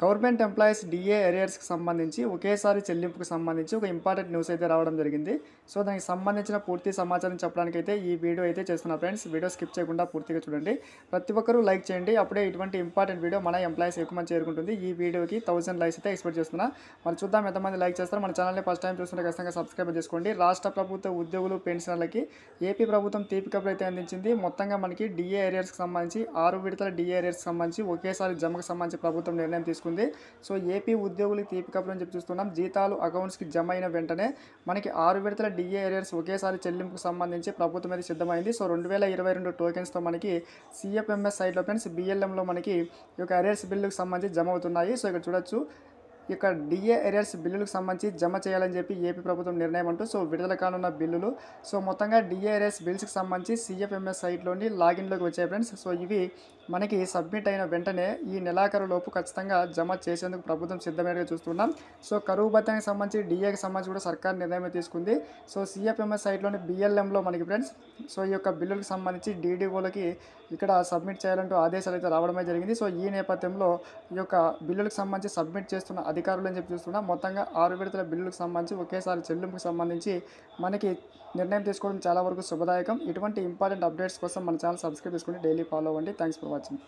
government employees DA ఎరియర్స్కి సంబంధించి ఒకేసారి చెల్లింపుకు సంబంధించి ఒక ఇంపార్టెంట్ న్యూస్ అయితే రావడం జరిగింది సో దానికి సంబంధించిన పూర్తి సమాచారం చెప్పడానికి అయితే ఈ వీడియో అయితే చేస్తున్నా ఫ్రెండ్స్ వీడియో స్కిప్ చేయకుండా పూర్తిగా చూడండి ప్రతి ఒక్కరూ లైక్ చేయండి అప్పుడే ఇటువంటి ఇంపార్టెంట్ వీడియో మన ఎంప్లాయీస్ ఎక్కువ మంది చేరుకుంటుంది ఈ వీడియోకి థౌసండ్ లైక్స్ అయితే ఎక్స్పెక్ట్ చేస్తున్నా మరి చూద్దాం ఎంతమంది లైక్ చేస్తారు మన ఛానల్ని ఫస్ట్ టైం చూస్తున్న ఖచ్చితంగా సబ్స్క్రైబ్ చేసుకోండి రాష్ట్ర ప్రభుత్వ ఉద్యోగులు పెన్షనర్లకి ఏపీ ప్రభుత్వం తీపి అయితే అందించింది మొత్తంగా మనకి డిఏ ఏరియర్స్కి సంబంధించి ఆరు విడతల డిఏ ఏరియర్స్కి సంబంధించి ఒకేసారి జమకు సంబంధించి ప్రభుత్వం నిర్ణయం తీసుకుంది తీసుకుంది సో ఏపీ ఉద్యోగులకు తీపి కప్పులు అని చెప్పి చూస్తున్నాం జీతాలు అకౌంట్స్కి జమ అయిన వెంటనే మనకి ఆరు విడతల డిఏ ఏరియర్స్ ఒకేసారి చెల్లింపుకు సంబంధించి ప్రభుత్వం మీద సిద్ధమైంది సో రెండు వేల ఇరవై రెండు టోకెన్స్తో మనకి సిఎఫ్ఎంఎస్ సైడ్లో ఫ్రెండ్స్ బిఎల్ఎంలో మనకి ఈ యొక్క ఏరియర్స్ బిల్లుకు సంబంధించి జమ అవుతున్నాయి సో ఇక్కడ చూడొచ్చు ఇక డిఏ ఎరియర్స్ బిల్లులకు సంబంధించి జమ చేయాలని చెప్పి ఏపీ ప్రభుత్వం నిర్ణయం అంటూ సో విడుదల కానున్న బిల్లులు సో మొత్తంగా డిఏ ఎరియర్స్ బిల్స్కి సంబంధించి సిఎఫ్ఎంఎస్ సైట్లోని లాగిన్లోకి వచ్చాయి ఫ్రెండ్స్ సో ఇవి మనకి సబ్మిట్ అయిన వెంటనే ఈ నెలాఖరులోపు ఖచ్చితంగా జమ చేసేందుకు ప్రభుత్వం సిద్ధమైనట్టుగా చూస్తున్నాం సో కరువు భత్యానికి సంబంధించి డిఏకి సంబంధించి కూడా సర్కార్ నిర్ణయం తీసుకుంది సో సిఎఫ్ఎంఎస్ సైట్లోని బిఎల్ఎంలో మనకి ఫ్రెండ్స్ సో ఈ యొక్క బిల్లులకు సంబంధించి డీడీఓలకి ఇక్కడ సబ్మిట్ చేయాలంటూ ఆదేశాలు అయితే రావడమే జరిగింది సో ఈ నేపథ్యంలో ఈ యొక్క బిల్లులకు సంబంధించి సబ్మిట్ చేస్తున్న అధికారులు అధికారులు అని చెప్పి చూస్తున్నా మొత్తంగా ఆరు విడతల బిల్లులకు సంబంధించి ఒకేసారి చెల్లింపుకు సంబంధించి మనకి నిర్ణయం తీసుకోవడం చాలా వరకు శుభదాయకం ఇటువంటి ఇంపార్టెంట్ అప్డేట్స్ కోసం మన ఛానల్ సబ్స్క్రైబ్ చేసుకోండి డైలీ ఫాలో అవ్వండి థ్యాంక్స్ ఫర్ వాచింగ్